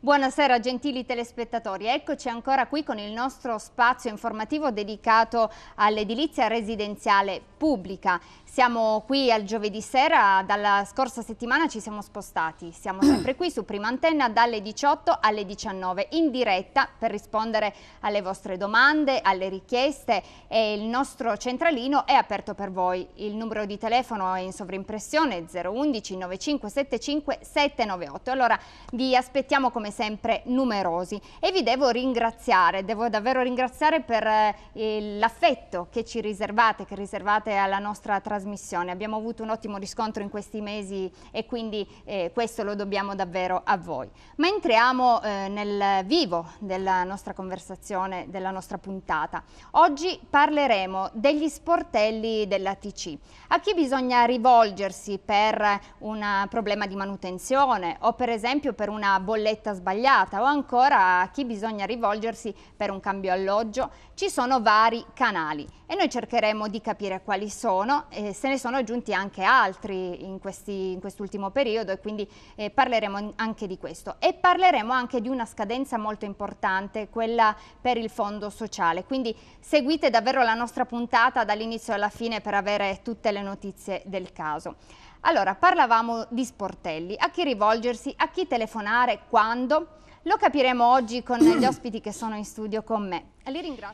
Buonasera gentili telespettatori, eccoci ancora qui con il nostro spazio informativo dedicato all'edilizia residenziale pubblica. Siamo qui al giovedì sera, dalla scorsa settimana ci siamo spostati, siamo sempre qui su Prima Antenna dalle 18 alle 19 in diretta per rispondere alle vostre domande, alle richieste e il nostro centralino è aperto per voi. Il numero di telefono è in sovrimpressione 011 9575 798. Allora vi aspettiamo come sempre numerosi e vi devo ringraziare, devo davvero ringraziare per eh, l'affetto che ci riservate, che riservate alla nostra trasmissione trasmissione. Abbiamo avuto un ottimo riscontro in questi mesi e quindi eh, questo lo dobbiamo davvero a voi. Ma entriamo eh, nel vivo della nostra conversazione, della nostra puntata. Oggi parleremo degli sportelli dell'ATC. A chi bisogna rivolgersi per un problema di manutenzione o per esempio per una bolletta sbagliata o ancora a chi bisogna rivolgersi per un cambio alloggio. Ci sono vari canali e noi cercheremo di capire quali sono, eh, eh, se ne sono aggiunti anche altri in, questi, in quest'ultimo periodo e quindi eh, parleremo anche di questo. E parleremo anche di una scadenza molto importante, quella per il fondo sociale. Quindi seguite davvero la nostra puntata dall'inizio alla fine per avere tutte le notizie del caso. Allora, parlavamo di sportelli, a chi rivolgersi, a chi telefonare, quando. Lo capiremo oggi con gli ospiti che sono in studio con me.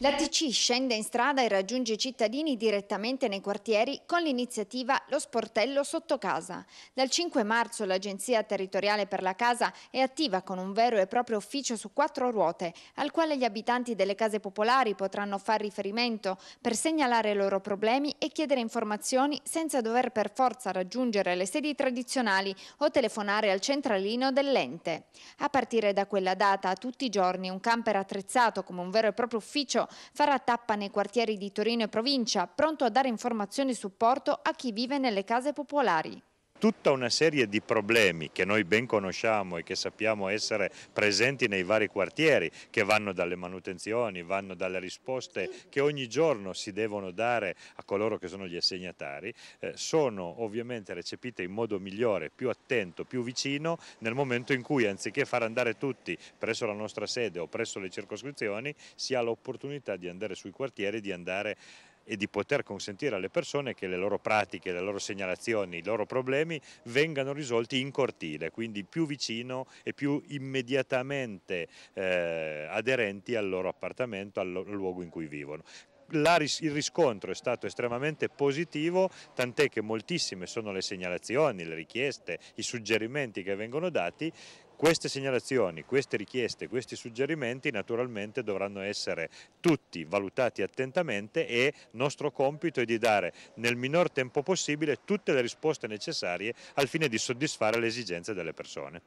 La TC scende in strada e raggiunge i cittadini direttamente nei quartieri con l'iniziativa Lo sportello sotto casa. Dal 5 marzo l'Agenzia Territoriale per la Casa è attiva con un vero e proprio ufficio su quattro ruote al quale gli abitanti delle case popolari potranno far riferimento per segnalare i loro problemi e chiedere informazioni senza dover per forza raggiungere le sedi tradizionali o telefonare al centralino dell'ente. A partire da quella data tutti i giorni un camper attrezzato come un vero e proprio ufficio farà tappa nei quartieri di Torino e provincia, pronto a dare informazioni e supporto a chi vive nelle case popolari tutta una serie di problemi che noi ben conosciamo e che sappiamo essere presenti nei vari quartieri, che vanno dalle manutenzioni, vanno dalle risposte che ogni giorno si devono dare a coloro che sono gli assegnatari, eh, sono ovviamente recepite in modo migliore, più attento, più vicino, nel momento in cui anziché far andare tutti presso la nostra sede o presso le circoscrizioni, si ha l'opportunità di andare sui quartieri, di andare e di poter consentire alle persone che le loro pratiche, le loro segnalazioni, i loro problemi vengano risolti in cortile, quindi più vicino e più immediatamente eh, aderenti al loro appartamento, al luogo in cui vivono. La, il riscontro è stato estremamente positivo, tant'è che moltissime sono le segnalazioni, le richieste, i suggerimenti che vengono dati queste segnalazioni, queste richieste, questi suggerimenti naturalmente dovranno essere tutti valutati attentamente e nostro compito è di dare nel minor tempo possibile tutte le risposte necessarie al fine di soddisfare le esigenze delle persone.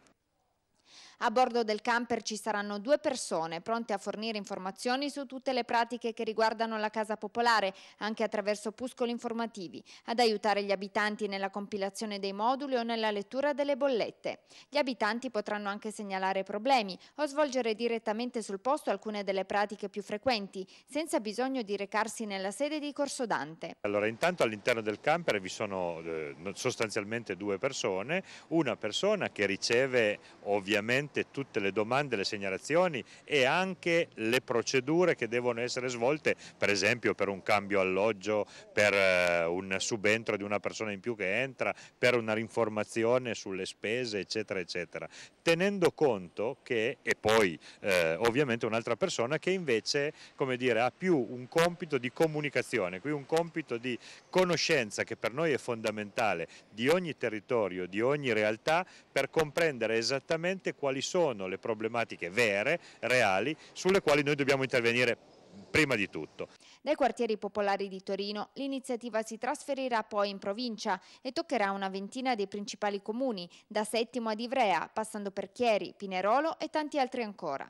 A bordo del camper ci saranno due persone pronte a fornire informazioni su tutte le pratiche che riguardano la casa popolare, anche attraverso puscoli informativi, ad aiutare gli abitanti nella compilazione dei moduli o nella lettura delle bollette. Gli abitanti potranno anche segnalare problemi o svolgere direttamente sul posto alcune delle pratiche più frequenti, senza bisogno di recarsi nella sede di Corso Dante. Allora, intanto all'interno del camper vi sono eh, sostanzialmente due persone, una persona che riceve ovviamente ovviamente tutte le domande, le segnalazioni e anche le procedure che devono essere svolte, per esempio per un cambio alloggio, per eh, un subentro di una persona in più che entra, per una rinformazione sulle spese, eccetera, eccetera. Tenendo conto che, e poi eh, ovviamente un'altra persona che invece, come dire, ha più un compito di comunicazione, qui un compito di conoscenza che per noi è fondamentale di ogni territorio, di ogni realtà per comprendere esattamente quali quali sono le problematiche vere, reali, sulle quali noi dobbiamo intervenire prima di tutto. Dai quartieri popolari di Torino l'iniziativa si trasferirà poi in provincia e toccherà una ventina dei principali comuni, da Settimo ad Ivrea, passando per Chieri, Pinerolo e tanti altri ancora.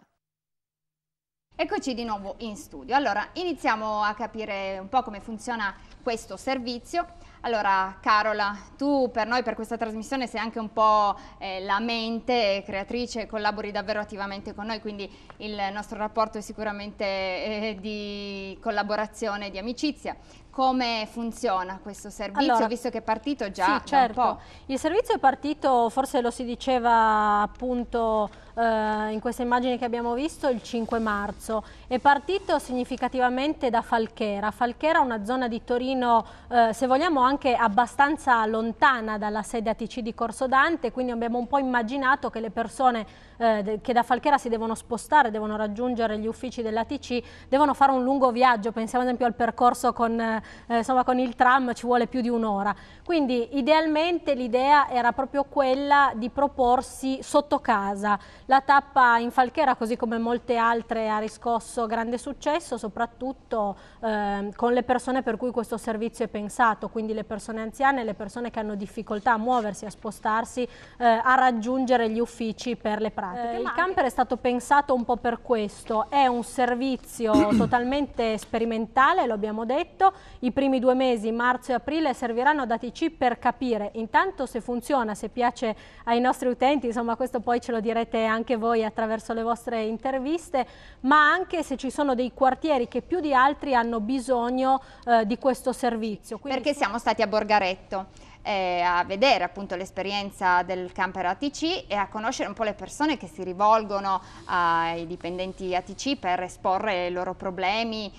Eccoci di nuovo in studio. Allora, iniziamo a capire un po' come funziona questo servizio. Allora, Carola, tu per noi, per questa trasmissione, sei anche un po' eh, la mente creatrice, collabori davvero attivamente con noi, quindi il nostro rapporto è sicuramente eh, di collaborazione, di amicizia come funziona questo servizio, allora, visto che è partito già sì, certo. Il servizio è partito, forse lo si diceva appunto eh, in queste immagini che abbiamo visto, il 5 marzo. È partito significativamente da Falchera. Falchera è una zona di Torino, eh, se vogliamo, anche abbastanza lontana dalla sede ATC di Corso Dante, quindi abbiamo un po' immaginato che le persone eh, che da Falchera si devono spostare, devono raggiungere gli uffici dell'ATC, devono fare un lungo viaggio. Pensiamo ad esempio al percorso con eh, eh, insomma con il tram ci vuole più di un'ora. Quindi idealmente l'idea era proprio quella di proporsi sotto casa. La tappa in Falchera, così come molte altre, ha riscosso grande successo, soprattutto eh, con le persone per cui questo servizio è pensato, quindi le persone anziane, le persone che hanno difficoltà a muoversi, a spostarsi, eh, a raggiungere gli uffici per le pratiche. Eh, il camper è stato pensato un po' per questo, è un servizio totalmente sperimentale, lo abbiamo detto, i primi due mesi, marzo e aprile, serviranno ad ATC per capire intanto se funziona, se piace ai nostri utenti, insomma questo poi ce lo direte anche voi attraverso le vostre interviste, ma anche se ci sono dei quartieri che più di altri hanno bisogno eh, di questo servizio. Quindi Perché siamo stati a Borgaretto eh, a vedere appunto l'esperienza del camper ATC e a conoscere un po' le persone che si rivolgono ai dipendenti ATC per esporre i loro problemi,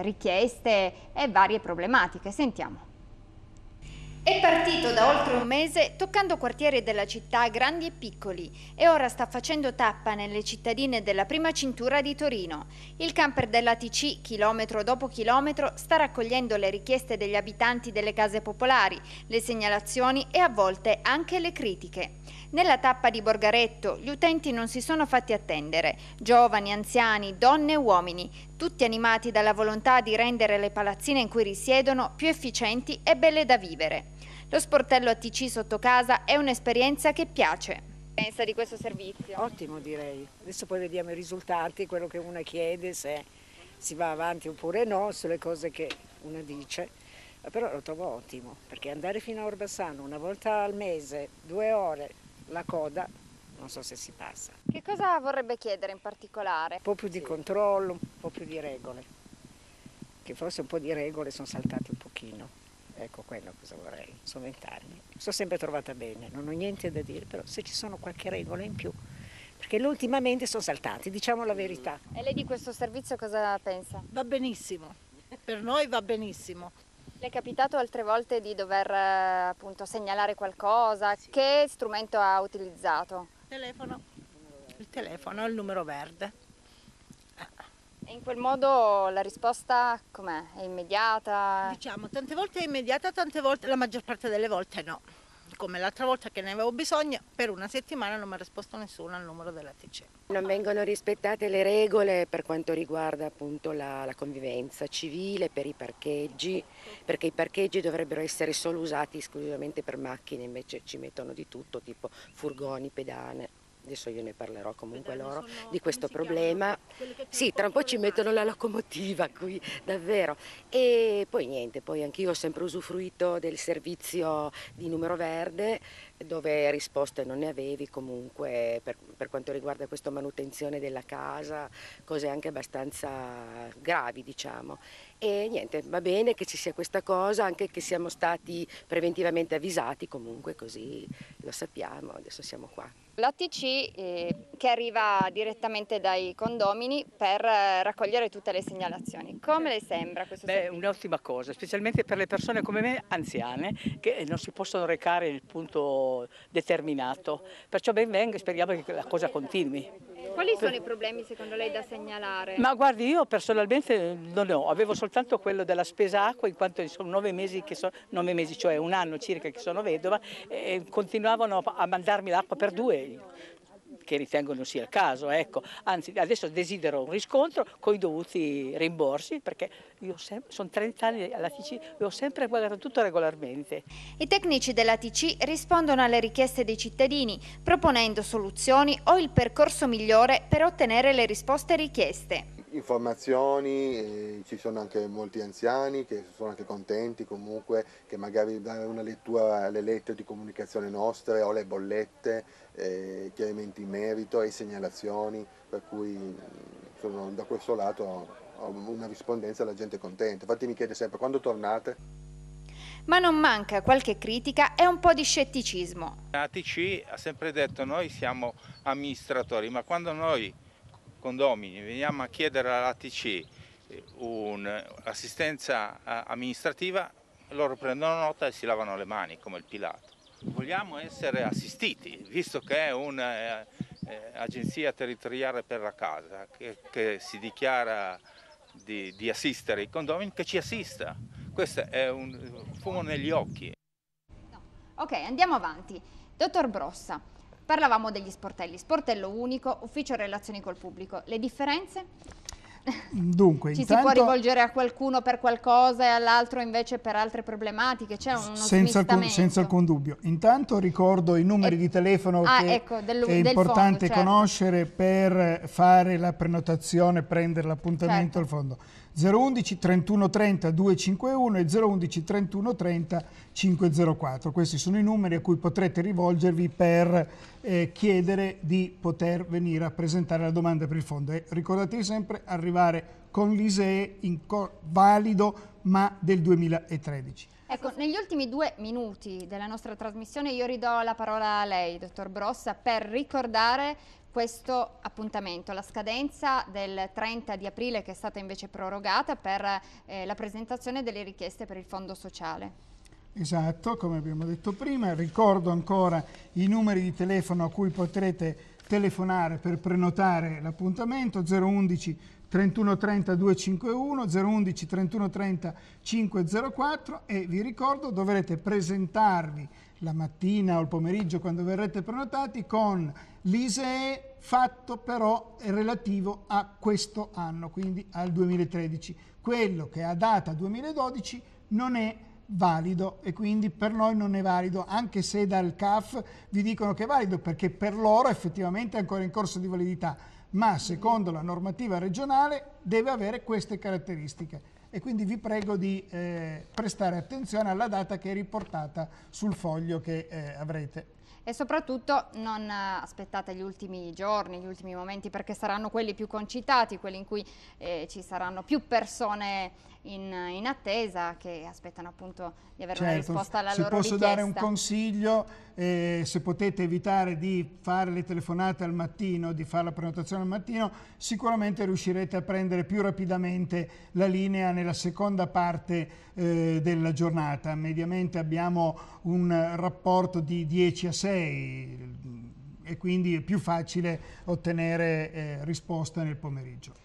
richieste e varie problematiche. Sentiamo. È partito da oltre un mese toccando quartieri della città grandi e piccoli e ora sta facendo tappa nelle cittadine della prima cintura di Torino. Il camper dell'ATC, chilometro dopo chilometro, sta raccogliendo le richieste degli abitanti delle case popolari, le segnalazioni e a volte anche le critiche. Nella tappa di Borgaretto gli utenti non si sono fatti attendere, giovani, anziani, donne e uomini, tutti animati dalla volontà di rendere le palazzine in cui risiedono più efficienti e belle da vivere. Lo sportello ATC sotto casa è un'esperienza che piace. Pensa di questo servizio? Ottimo direi, adesso poi vediamo i risultati, quello che una chiede, se si va avanti oppure no, sulle cose che una dice però lo trovo ottimo perché andare fino a Orbassano una volta al mese, due ore, la coda, non so se si passa. Che cosa vorrebbe chiedere in particolare? Un po' più di controllo, un po' più di regole, che forse un po' di regole sono saltate un pochino. Ecco quello cosa vorrei, sono vent'anni. Mi sono sempre trovata bene, non ho niente da dire, però se ci sono qualche regola in più, perché ultimamente sono saltati, diciamo la verità. Mm. E lei di questo servizio cosa pensa? Va benissimo, per noi va benissimo. Le è capitato altre volte di dover eh, appunto segnalare qualcosa? Sì. Che strumento ha utilizzato? Il telefono, il telefono, il numero verde. E in quel modo la risposta com'è? È immediata? Diciamo, tante volte è immediata, tante volte, la maggior parte delle volte no. Come l'altra volta che ne avevo bisogno, per una settimana non mi ha risposto nessuno al numero dell'ATC. Non vengono rispettate le regole per quanto riguarda appunto la, la convivenza civile per i parcheggi, perché i parcheggi dovrebbero essere solo usati esclusivamente per macchine, invece ci mettono di tutto, tipo furgoni, pedane adesso io ne parlerò comunque loro, di questo problema. Sì, tra un po' ci mettono la locomotiva qui, davvero. E poi niente, poi anch'io ho sempre usufruito del servizio di numero verde, dove risposte non ne avevi comunque per, per quanto riguarda questa manutenzione della casa, cose anche abbastanza gravi diciamo. E niente, va bene che ci sia questa cosa, anche che siamo stati preventivamente avvisati comunque così lo sappiamo, adesso siamo qua l'ATC eh, che arriva direttamente dai condomini per eh, raccogliere tutte le segnalazioni. Come le sembra questo Beh, un'ottima cosa, specialmente per le persone come me anziane che non si possono recare nel punto determinato. Perciò ben venga e speriamo che la cosa continui. Quali sono i problemi secondo lei da segnalare? Ma guardi, io personalmente non ne ho, avevo soltanto quello della spesa acqua in quanto sono nove mesi, so, nove mesi cioè un anno circa che sono vedova e continuavano a mandarmi l'acqua per due che ritengo non sia il caso. Ecco. Anzi, adesso desidero un riscontro con i dovuti rimborsi perché io sono 30 anni all'ATC e ho sempre pagato tutto regolarmente. I tecnici dell'ATC rispondono alle richieste dei cittadini proponendo soluzioni o il percorso migliore per ottenere le risposte richieste informazioni, ci sono anche molti anziani che sono anche contenti comunque che magari danno una lettura alle lettere di comunicazione nostre o le bollette, eh, chiarimenti in merito e segnalazioni, per cui mm, sono, da questo lato ho, una rispondenza, alla gente è contenta. Infatti mi chiede sempre quando tornate? ma non manca qualche critica e un po' di scetticismo. ATC ha sempre detto noi siamo amministratori, ma quando noi condomini, veniamo a chiedere all'ATC eh, un'assistenza eh, amministrativa, loro prendono nota e si lavano le mani come il Pilato. Vogliamo essere assistiti, visto che è un'agenzia eh, territoriale per la casa che, che si dichiara di, di assistere i condomini, che ci assista. Questo è un fumo negli occhi. Ok, andiamo avanti. Dottor Brossa, Parlavamo degli sportelli, sportello unico, ufficio relazioni col pubblico. Le differenze? Dunque, Ci intanto, si può rivolgere a qualcuno per qualcosa e all'altro invece per altre problematiche? C'è uno senza alcun, senza alcun dubbio. Intanto ricordo i numeri e, di telefono ah, che ecco, del, è importante fondo, certo. conoscere per fare la prenotazione, prendere l'appuntamento certo. al fondo. 011 31 30 251 e 011 31 30 504. Questi sono i numeri a cui potrete rivolgervi per eh, chiedere di poter venire a presentare la domanda per il fondo. E ricordatevi sempre arrivare con l'ISEE in valido ma del 2013. Ecco, negli ultimi due minuti della nostra trasmissione io ridò la parola a lei, dottor Brossa, per ricordare questo appuntamento, la scadenza del 30 di aprile che è stata invece prorogata per eh, la presentazione delle richieste per il fondo sociale. Esatto, come abbiamo detto prima, ricordo ancora i numeri di telefono a cui potrete telefonare per prenotare l'appuntamento 011 31 30 251 011 31 30 504 e vi ricordo dovrete presentarvi la mattina o il pomeriggio quando verrete prenotati con l'ISEE fatto però relativo a questo anno, quindi al 2013. Quello che è a data 2012 non è valido e quindi per noi non è valido, anche se dal CAF vi dicono che è valido perché per loro effettivamente è ancora in corso di validità, ma secondo la normativa regionale deve avere queste caratteristiche e quindi vi prego di eh, prestare attenzione alla data che è riportata sul foglio che eh, avrete. E soprattutto non eh, aspettate gli ultimi giorni, gli ultimi momenti perché saranno quelli più concitati, quelli in cui eh, ci saranno più persone in, in attesa che aspettano appunto di avere certo, una risposta alla loro richiesta. Se posso dare un consiglio, eh, se potete evitare di fare le telefonate al mattino, di fare la prenotazione al mattino, sicuramente riuscirete a prendere più rapidamente la linea nella seconda parte eh, della giornata. Mediamente abbiamo un rapporto di 10 a 6 e quindi è più facile ottenere eh, risposta nel pomeriggio.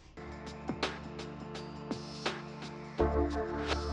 Thank you.